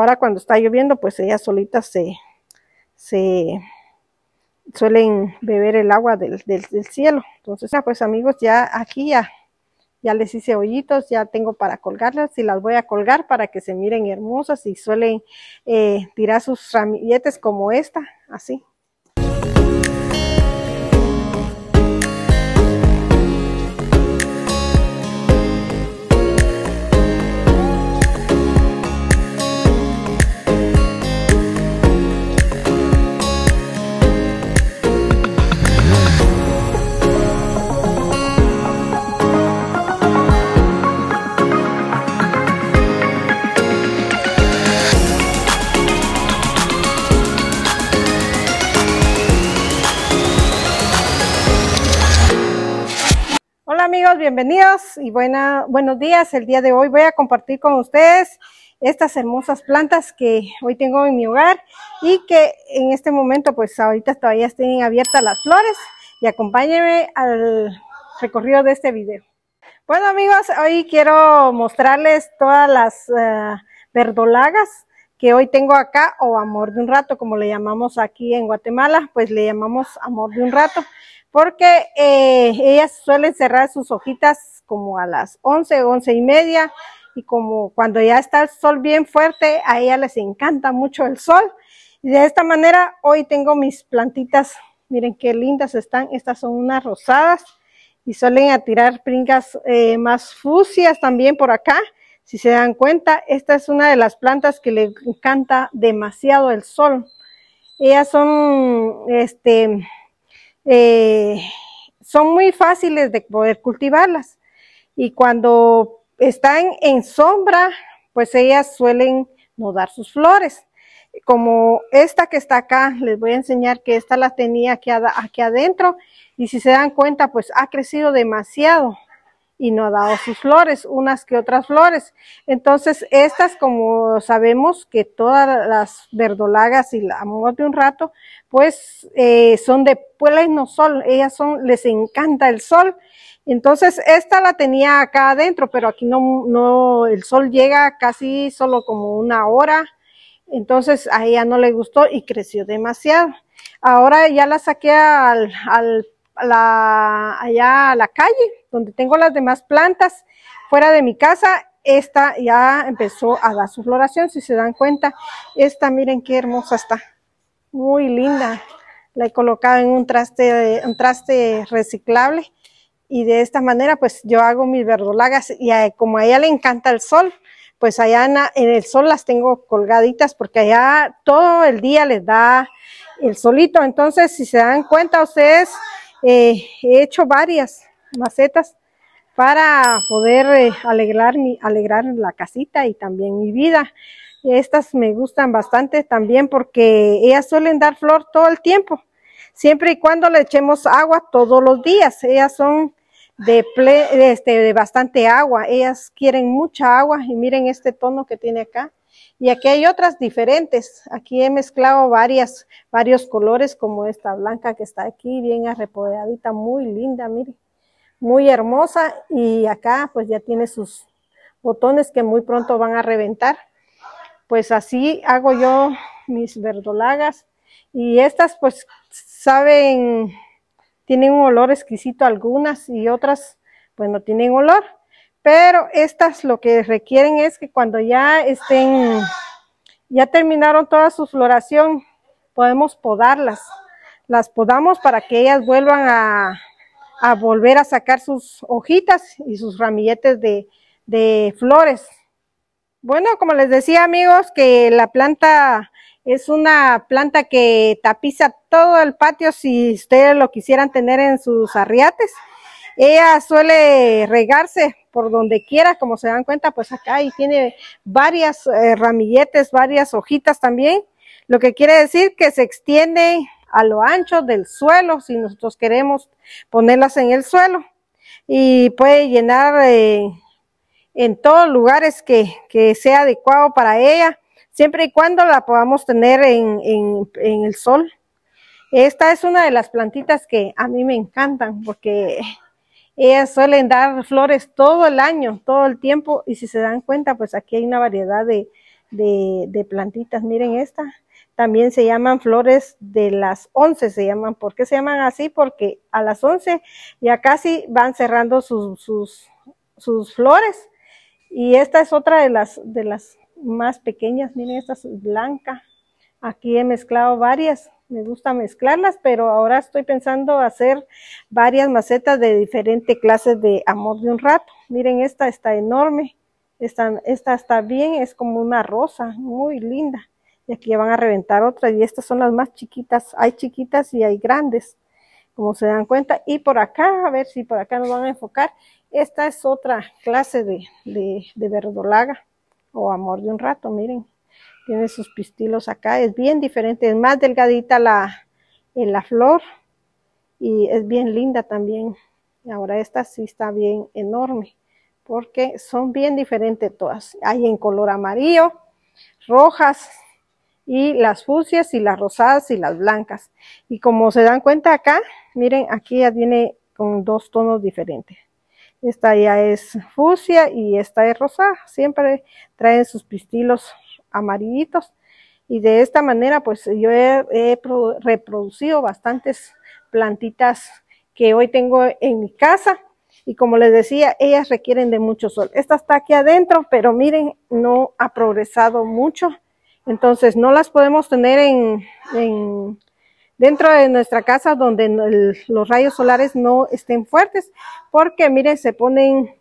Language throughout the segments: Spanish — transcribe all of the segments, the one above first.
Ahora cuando está lloviendo, pues ellas solitas se, se suelen beber el agua del, del, cielo. Entonces, ah, pues amigos, ya aquí ya, ya les hice hoyitos, ya tengo para colgarlas y las voy a colgar para que se miren hermosas y suelen eh, tirar sus ramilletes como esta, así, bienvenidos y buena, buenos días. El día de hoy voy a compartir con ustedes estas hermosas plantas que hoy tengo en mi hogar y que en este momento pues ahorita todavía estén abiertas las flores y acompáñenme al recorrido de este video. Bueno amigos, hoy quiero mostrarles todas las eh, verdolagas que hoy tengo acá o amor de un rato como le llamamos aquí en Guatemala, pues le llamamos amor de un rato porque eh, ellas suelen cerrar sus hojitas como a las 11, once y media, y como cuando ya está el sol bien fuerte, a ellas les encanta mucho el sol. Y de esta manera hoy tengo mis plantitas, miren qué lindas están, estas son unas rosadas y suelen atirar pringas eh, más fucias también por acá. Si se dan cuenta, esta es una de las plantas que le encanta demasiado el sol. Ellas son, este, eh, son muy fáciles de poder cultivarlas. Y cuando están en sombra, pues ellas suelen no dar sus flores. Como esta que está acá, les voy a enseñar que esta la tenía aquí adentro y si se dan cuenta, pues ha crecido demasiado y no ha dado sus flores, unas que otras flores. Entonces, estas, como sabemos que todas las verdolagas y la amor de un rato, pues eh, son de no sol, ellas son, les encanta el sol. Entonces, esta la tenía acá adentro, pero aquí no, no, el sol llega casi solo como una hora. Entonces, a ella no le gustó y creció demasiado. Ahora ya la saqué al, al la, allá a la calle, donde tengo las demás plantas, fuera de mi casa, esta ya empezó a dar su floración, si se dan cuenta. Esta, miren qué hermosa está, muy linda. La he colocado en un traste, un traste reciclable y de esta manera pues yo hago mis verdolagas y como a ella le encanta el sol, pues allá en, el sol las tengo colgaditas porque allá todo el día les da el solito. Entonces, si se dan cuenta ustedes, eh, he hecho varias macetas para poder eh, alegrar, mi, alegrar la casita y también mi vida. Estas me gustan bastante también porque ellas suelen dar flor todo el tiempo, siempre y cuando le echemos agua todos los días. Ellas son de, este, de bastante agua, ellas quieren mucha agua y miren este tono que tiene acá. Y aquí hay otras diferentes. Aquí he mezclado varias, varios colores, como esta blanca que está aquí, bien arrepodeadita, muy linda, mire. Muy hermosa. Y acá pues ya tiene sus botones que muy pronto van a reventar. Pues así hago yo mis verdolagas. Y estas pues saben, tienen un olor exquisito algunas y otras pues no tienen olor pero estas lo que requieren es que cuando ya estén, ya terminaron toda su floración, podemos podarlas. Las podamos para que ellas vuelvan a, volver a sacar sus hojitas y sus ramilletes de, de flores. Bueno, como les decía amigos, que la planta es una planta que tapiza todo el patio si ustedes lo quisieran tener en sus arriates. Ella suele regarse por donde quiera, como se dan cuenta, pues acá y tiene varias eh, ramilletes, varias hojitas también, lo que quiere decir que se extiende a lo ancho del suelo, si nosotros queremos ponerlas en el suelo, y puede llenar eh, en todos lugares que, sea adecuado para ella, siempre y cuando la podamos tener en el sol. Esta es una de las plantitas que a mí me encantan porque ellas suelen dar flores todo el año, todo el tiempo, y si se dan cuenta, pues aquí hay una variedad de, de, plantitas. Miren esta, también se llaman flores de las 11, se llaman. ¿Por qué se llaman así? Porque a las 11 ya casi van cerrando sus, sus, sus flores. Y esta es otra de las, de las más pequeñas, miren, esta es blanca. Aquí he mezclado varias me gusta mezclarlas, pero ahora estoy pensando hacer varias macetas de diferentes clases de amor de un rato. Miren, esta está enorme, esta, esta está bien, es como una rosa, muy linda. Y aquí ya van a reventar otras, y estas son las más chiquitas, hay chiquitas y hay grandes, como se dan cuenta. Y por acá, a ver si por acá nos van a enfocar, esta es otra clase de verdolaga o amor de un rato, miren tiene sus pistilos acá, es bien diferente, es más delgadita la, en la flor y es bien linda también. Ahora esta sí está bien enorme porque son bien diferentes todas. Hay en color amarillo, rojas y las fucsias y las rosadas y las blancas. Y como se dan cuenta acá, miren, aquí ya tiene con dos tonos diferentes. Esta ya es fucia y esta es rosada. Siempre traen sus pistilos amarillitos y de esta manera pues yo he, reproducido bastantes plantitas que hoy tengo en mi casa y como les decía, ellas requieren de mucho sol. Esta está aquí adentro, pero miren, no ha progresado mucho. Entonces no las podemos tener en, dentro de nuestra casa donde los rayos solares no estén fuertes, porque miren, se ponen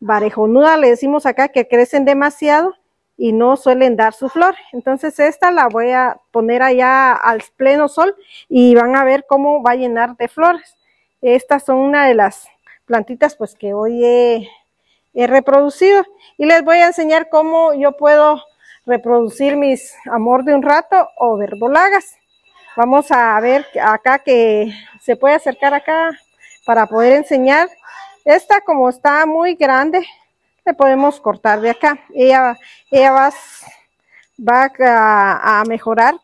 varejonudas, le decimos acá, que crecen demasiado y no suelen dar su flor. Entonces esta la voy a poner allá al pleno sol y van a ver cómo va a llenar de flores. Estas son una de las plantitas pues que hoy he, reproducido y les voy a enseñar cómo yo puedo reproducir mis amor de un rato o verdolagas. Vamos a ver acá que se puede acercar acá para poder enseñar. Esta como está muy grande, podemos cortar de acá. Ella, ella va, a, mejorar.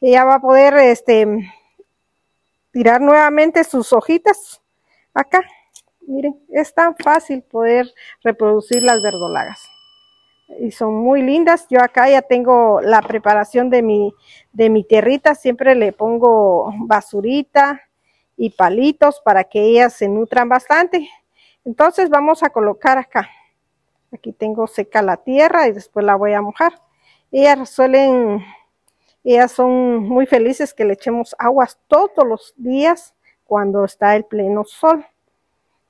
Ella va a poder este, tirar nuevamente sus hojitas acá. Miren, es tan fácil poder reproducir las verdolagas. Y son muy lindas. Yo acá ya tengo la preparación de mi, de mi tierrita. Siempre le pongo basurita y palitos para que ellas se nutran bastante. Entonces vamos a colocar acá. Aquí tengo seca la tierra y después la voy a mojar. Ellas suelen, ellas son muy felices que le echemos aguas todos los días cuando está el pleno sol.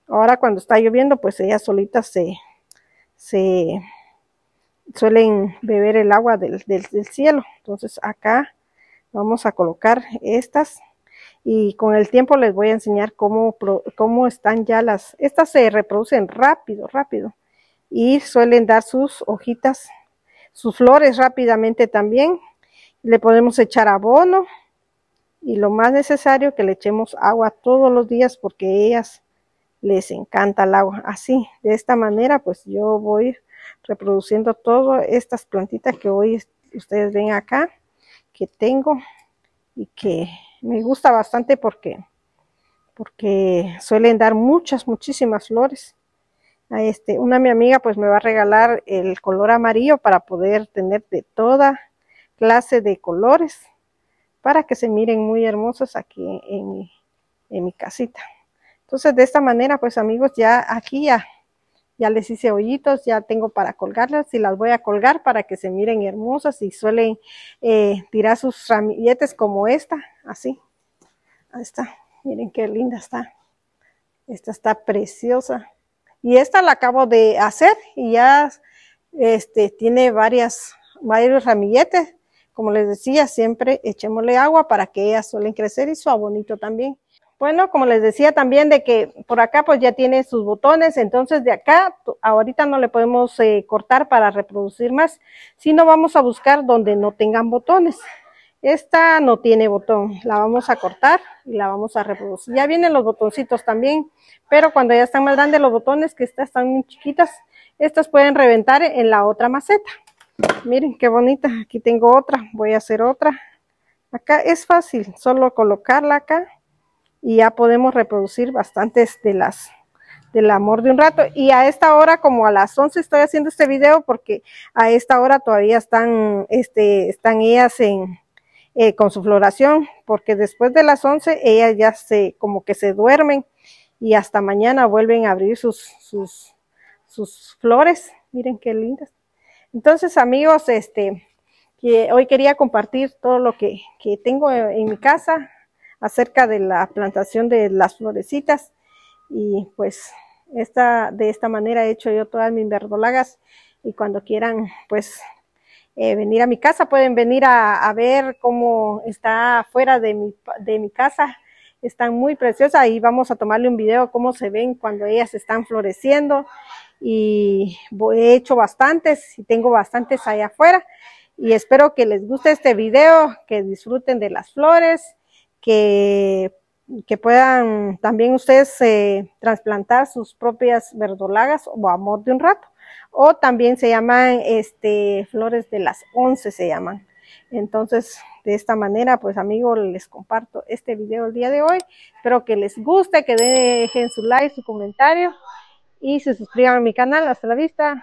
Ahora cuando está lloviendo, pues ellas solitas se, se suelen beber el agua del, cielo. Entonces acá vamos a colocar estas y con el tiempo les voy a enseñar cómo, cómo están ya las, estas se reproducen rápido, rápido y suelen dar sus hojitas, sus flores rápidamente también. Le podemos echar abono y lo más necesario que le echemos agua todos los días porque ellas les encanta el agua. Así, de esta manera pues yo voy reproduciendo todas estas plantitas que hoy ustedes ven acá, que tengo y que me gusta bastante porque, porque suelen dar muchas, muchísimas flores una este, una mi amiga pues me va a regalar el color amarillo para poder tener de toda clase de colores para que se miren muy hermosos aquí en mi, en mi casita. Entonces de esta manera pues amigos ya aquí ya, ya les hice hoyitos, ya tengo para colgarlas y las voy a colgar para que se miren hermosas y suelen eh, tirar sus ramilletes como esta, así. Ahí está, miren qué linda está. Esta está preciosa. Y esta la acabo de hacer y ya este, tiene varias, varios ramilletes. Como les decía, siempre echémosle agua para que ellas suelen crecer y su abonito también. Bueno, como les decía también de que por acá pues ya tiene sus botones, entonces de acá ahorita no le podemos eh, cortar para reproducir más, sino vamos a buscar donde no tengan botones. Esta no tiene botón, la vamos a cortar y la vamos a reproducir. Ya vienen los botoncitos también, pero cuando ya están más grandes los botones, que estas están muy chiquitas, estas pueden reventar en la otra maceta. Miren qué bonita, aquí tengo otra, voy a hacer otra. Acá es fácil, solo colocarla acá y ya podemos reproducir bastantes de las del amor de un rato. Y a esta hora, como a las 11 estoy haciendo este video porque a esta hora todavía están, este, están ellas en, eh, con su floración, porque después de las 11 ellas ya se, como que se duermen y hasta mañana vuelven a abrir sus, sus, sus flores. Miren qué lindas. Entonces, amigos, este, que hoy quería compartir todo lo que, que tengo en mi casa acerca de la plantación de las florecitas y pues esta, de esta manera he hecho yo todas mis verdolagas y cuando quieran pues eh, venir a mi casa, pueden venir a, ver cómo está afuera de mi, de mi casa. Están muy preciosas y vamos a tomarle un video cómo se ven cuando ellas están floreciendo. Y he hecho bastantes y tengo bastantes allá afuera. Y espero que les guste este video, que disfruten de las flores, que, que puedan también ustedes eh, trasplantar sus propias verdolagas o amor de un rato o también se llaman este, flores de las once se llaman. Entonces, de esta manera, pues amigos, les comparto este video el día de hoy. Espero que les guste, que dejen su like, su comentario y se suscriban a mi canal. Hasta la vista.